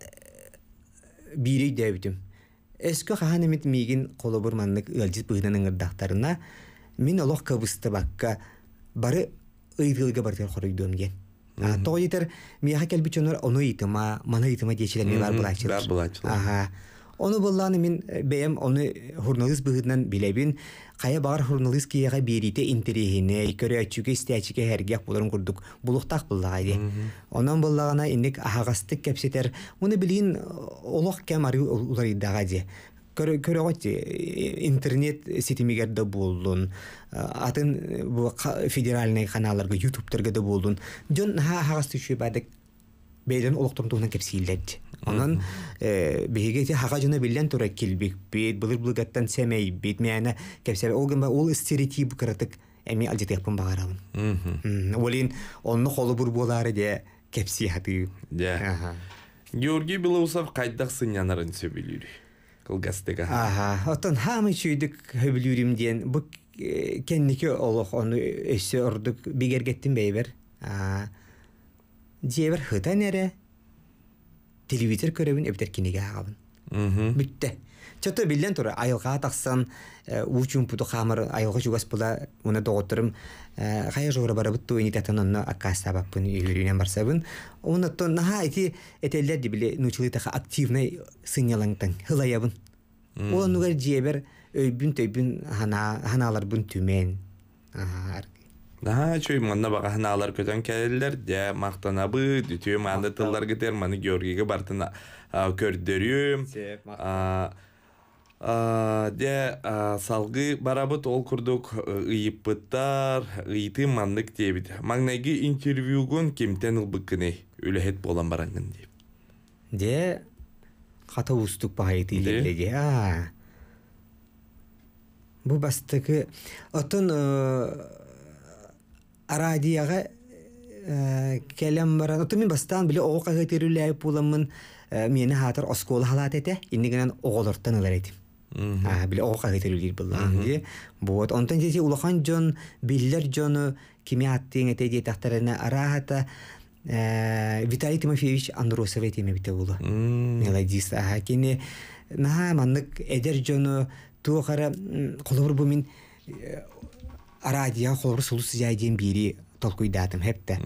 бары ұйғылға бартер Тоғы етер, мияға келбіт жонар, оны етіма, мана етіма дейшілер мен бар бұлайчылар. Бар бұлайчылар. Аха. Оны болланы мен бәйім, оны журналист бұғыдынан білебін, қая бағар журналист кейеға берейте интерегіне, көрі әтшіге, істәчіге, әргек боларын күрдік, бұлықтақ бұллағайды. Онан боллағына инек ахагастык кәпсетер, муну білейін олох кәм арғы ұларыдағы көрөгөтчү э, интернет ситимигерде болдун э, атын э, федеральный каналларга ютубтерге да болдун жөн хагас түшүбадек бэйден олоктун тугунан кепсиилдерди онон биһиге хага жона билен тура килбикбит былыр былыгаттан семейбит мээне кепсе ол ол стереотип кыратык эми алдетеппын багарабын олин онну холу болары де кепси хатыы Георгий Белоусов кайдах сынянарын сөбүлүрү кылгастыга. Ага, оттан хамы чүйдик хөбүлүрим диен, бу э, кеннике олох аны эсе ордук бегер кеттин бейбер. А. Дейбер хытанере. Телевизор көрөбүн эптер кинеге агабын. Мм. чөтө билден тура айылга таксан э, учун путу хамыр айылга жугас була уна доготурум э, хая жора барабыт туини татан онно акаса баппын үйрүнен барсабын уна то наха эти этеллер ди биле нучылы таха активный сынялаңтан хылаябын ол нугар жебер өйбүн төйбүн хана ханалар бүн түмен Да, чөй манна баға ханалар көтөн келелер де мактанабы дүтү манды тыллар кетер маны Георгийге бартына көрдөрүм Э, де э, салгы барабыт ол курдук э, ыйыппыттар ыйты мандық дебит интервью интервьюгун кемтен ылбыккыне үлэхет болан барангын деп де қата ұстық бағайты илерлеге а бу ұтын арадияға келем баран Ұтын мен бастан қағы терілі айып боламын мені хатыр оскола халат әте, ендігінен оғылырттан ұлар бил оқа кетерилер буллаанги вот онтон тити улахан жон биллер жону кими аттыын эте дие тахтарына арахата э, Виталий Тимофеевич Андросова теме бите була мелодист аа кини наха маннык эдер жону туохара колобур бу мин э, арадия колобур сулус жайден бири толкуй датым хепте.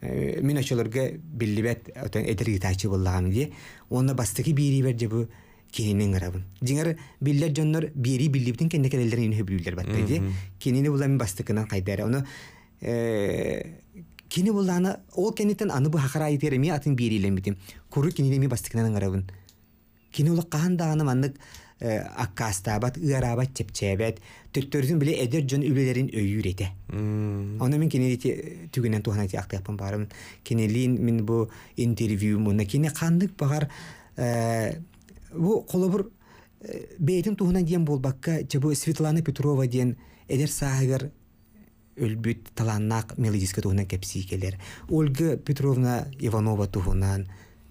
Мен э, очолорга биллибет өтөн эдер гитачы буллагам ди. Онна бастыки бири бер же кининин ырабын жиңер биллер жоннор бири биллибитин кеннекелелерин хөбүлүлөр батты ди кинини булам бастыкынан кайдары ону кини буланы ол кенитен аны бу хакара айтереми атын бирилемитим куру кининеми бастыкынан ырабын кини улак каандаганы маннык аккастаабат ыарабат чепчеебет төттөрдүн биле эдер жон үлелерин өйүрете ону мен кини түгүнен тугана актыяппын баарым кинилин мен бу интервью муна кини кандык багар бу колобур э, бейтин туһунан диэн болбакка чебу светлана петрова диэн элер саагар өлбүт таланнак мелодистка туһунан кепсиикелер ольга петровна иванова туһунан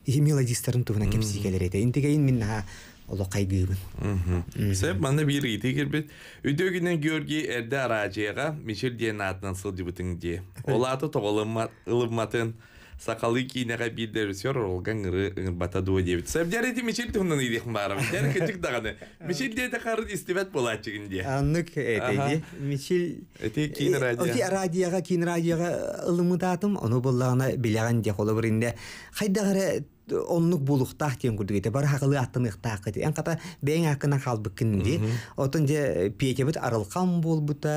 мелодисттарын туһунан кепсиикелер эте интигейин миннаха олоқай күйбін сәп мана бир ити кирбит үдөгүнен георгий эрде аражияга мишель диэн атынан сылдыбытың дие ол аты тоголымматын сакалы кийнега бирде режиссер ролга ыңыры ыңырбата дуо дебит сэбдер эти мичил тундан идих барым дер кечик даганы мичил дете харын истебет бола чигинде аннык эти мичил эти кийн э, радио эти радиога кийн радиога ылымытатым ону боллагына билеген дехоло биринде хайдагара оннук булуктаах тиен курдугете бар хакылы аттыныктаах кыты эн ката бээн акына халбык кинди отон же петебит арылкан болбута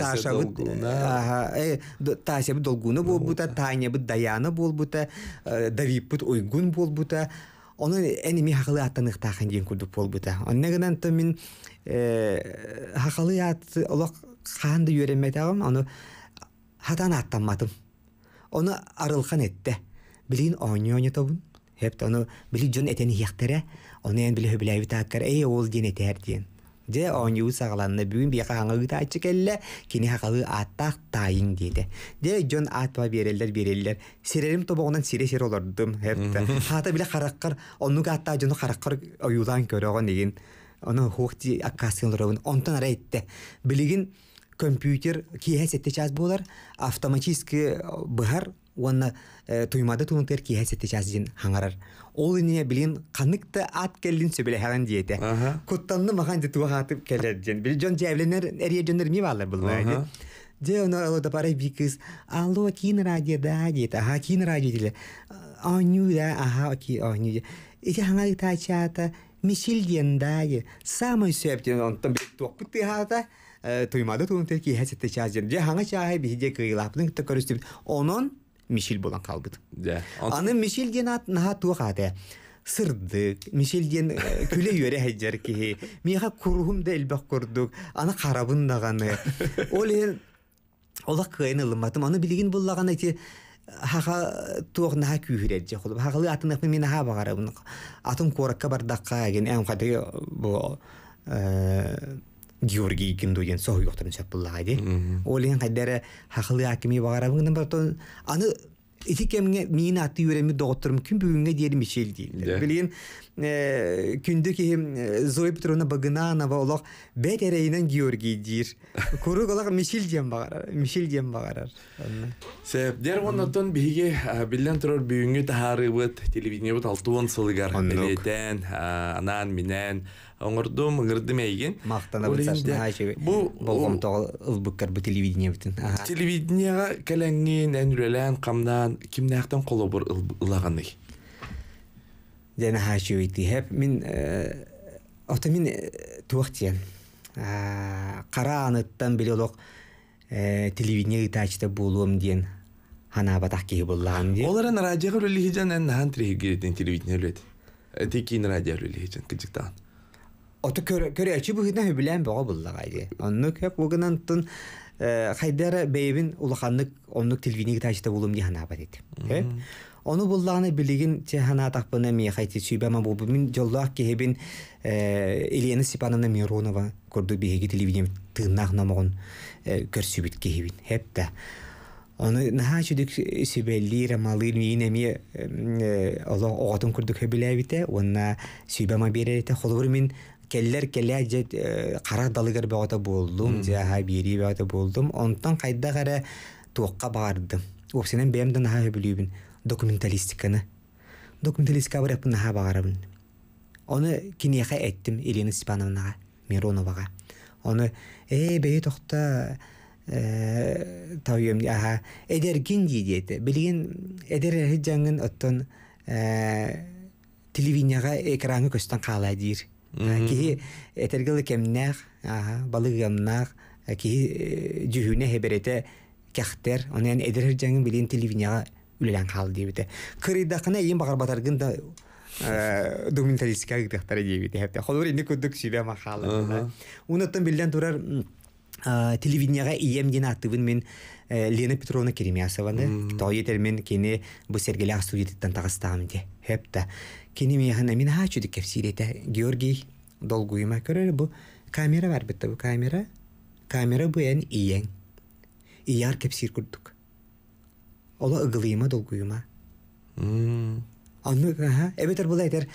сашабыт э, таасебит долгуна болбута таанебит даяна болбута э, давиппыт ойгун болбута онун эними хакылы аттыныктаахын диен курдук болбута оннегинан то мин э, хакылы ат олох хаанды үйренметагым ону хатан аттанматым ону арылкан этте билин ооньоне тобун хепт ону били жон этени хехтере онуен били хөбүлэби тааккар эй ол диэн этээр диэн же ооньюу сагаланна бүгүн биэка хаңагы келле кини хакалы ааттаах таайын диэте же жон аатпа биэреллер биэреллер сирерим сире сир олордум хепте хаата биле хараккар компьютер киэхэ сетте автоматически быхар туймады тунутер киһэ сеттичаасин хаңарар ол ине билин каныкта ат келлин сөбелехаган диэте куттанны махан дитуахатып келер диен бир жон жэвленер эриэжонер ми баалар булбайди же оно олода парай бикыз алло кин радиода дейт аха кин радио диле оню да аха оки оню ити хаңар таачаата мишил диенда самый сөп диен онтон бир туокпут тыхаата туймады туунтер киһэ сеттичаасин же хаңа чааһы бихиде кыылаапнын көрүстүп онон мишель болан қалбыт. Аны мишил ден наға туғады. Сырдык, мишил ден көле өре әйдер кихи. Миға курухым да элбәк көрдік. Аны қарабын дағаны. Ол ен олақ кайын ылыматым. Аны білген боллаған әйте хаха туох наха күүрэр же холб хагалы атынах мен наха багара атын коракка бардаққа ген эм хатыгы бу Георгий киндуен соһу юқтарын сөп буллагайды. Ол ең қайдары хақылы акими бағарабыңдан бар тон аны ити кемге мин аты юреме доғыттырым күн бүгінге дейін мишел дейілдер. Білген э, күнді ки э, Зоя Петровна Багынанова олақ бәт әрейінен Георгий дейір. Көрік олақ мишел дейін бағарар. Мишел дейін бағарар. Сәп, дер ғоннатын біге э, білден тұрар бүгінге тахары бұд, телевидение бұд алтуын сылығар. Анан, минен, оңордум ыңырдым эйген бу ылбыккар бу телевидение бүтүн телевидениега келеңин энүрелен камдан кимнеактан колобур ылаганый ден хачуити хеп мин ото мин туактиен кара аныттан билелок телевидение ытаачта буулуум диен хана батах кии буллаан дие оларан радиога үлелихижан эн нахан тирихигирдин телевидение үлет тикин радио үлелихижан кыжыктаан Оты көрі әчі бұғынан үбілән бұға бұллағайды. Оннық көп ұғынан тұн қайдары бәйбін ұлықаннық оннық тілгінегі тәжіті болым ге хана бар еді. Оны бұллағыны білігін те хана тақпына ме қайты сүйбәмі бұл бұмын жоллақ кехебін Елена Сипановна Миронова көрді бейгі телевидение тыңнақ намығын көрсібіт кехебін. Хепті. Оны наха чүдік сүбәллира малыр мейінеме Аллах оғатын күрдік хөбіләбіте, онна сүбәма берәріте, қолғыр мен келлер келе же кара далыгар бөгөтө болдум же хабири бөгөтө болдум онтон кайда кара туокка баардым опсенен бемден хабы билибин документалистиканы документалистика барыпын ха бағарабын оны кинеха әттім елена степановнага мироновага оны э бейі тоқта тауем аха эдергин дейді билген эдер жаңын оттон телевидениеға экранга көстөн каалай дейір киһи этергыл кемнәх балыгымнах киһи жүһүне хеберете кәхтер онен эдерер жаңын билин телевинияга үлелен хал дибите кырыдакына ин багар батаргын да документалистика гыктактар дибите хәптә холур инде күдүк сибә махалы унуттан билдән турар телевидениега ием дина атыбын мен Лена Петровна Керемясованы тойетер мен кене бу сергелях студияттан тагыстам ди хәптә Kini miyahına hani min ha çüdük kefsirete Georgi dolguyma görür bu kamera var bitti bu kamera. Kamera bu en iyen. İyar kepsir kurduk. Ola ıgılıyma dolguyma. Hmm. Anlık ha. Evet er bula eter.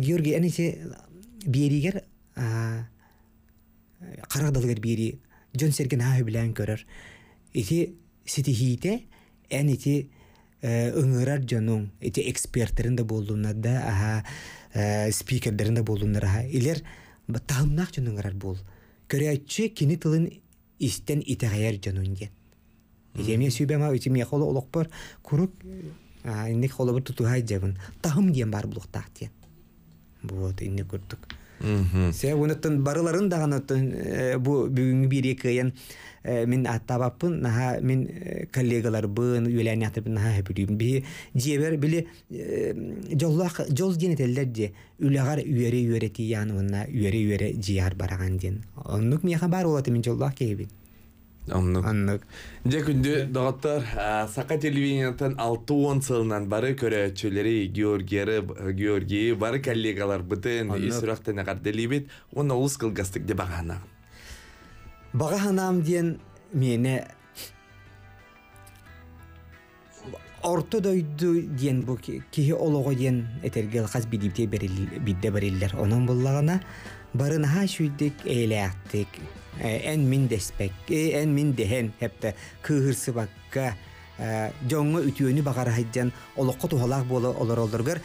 Georgi en ise bir yeri ger. Karar dalıgar bir yeri. Jön sergen ha hübilen görür. İti sitihite en iti ыңырар жонуң эти эксперттерин да болдунар да аа спикердерин да болдунар аа илер таамнак жон ыңырар бул көрөччү кини тылын истен итегаяр жонун диен эми сүйбема үтимия холо олокпор курук инник холобур тутухай жабын тахым диен бар булуктаак вот инни курдук Сэ унуттан барыларын да ганаттан бу бүгүнгү бири кыйын мен аттабаппын наха мен коллегалар бын үләне атып наха хөпүрүм би жебер били жоллак жол денетелдер де үләгар үйөре үйөре тиянына үйөре үйөре жияр бараган ден оннук мияха бар болот мен жоллак кейбин оннук оннук же күндү доготтор сака телевидениятан алты он сылынан бары көрөөчүлери георгии бары коллегалар бытын сүрөктене карделибит он улус кылгастык де багана бага ханаам диен мени орто дойду диен бу кихи олого диен этерге этергел хас бидибте берилдер онон буллагана барынаха шүйдик ээлээктик эн мин деспек, эн мин дехен хепте кыһырсыбакка жоңго үтүөнү багара хайджан олокко тухалак боло олор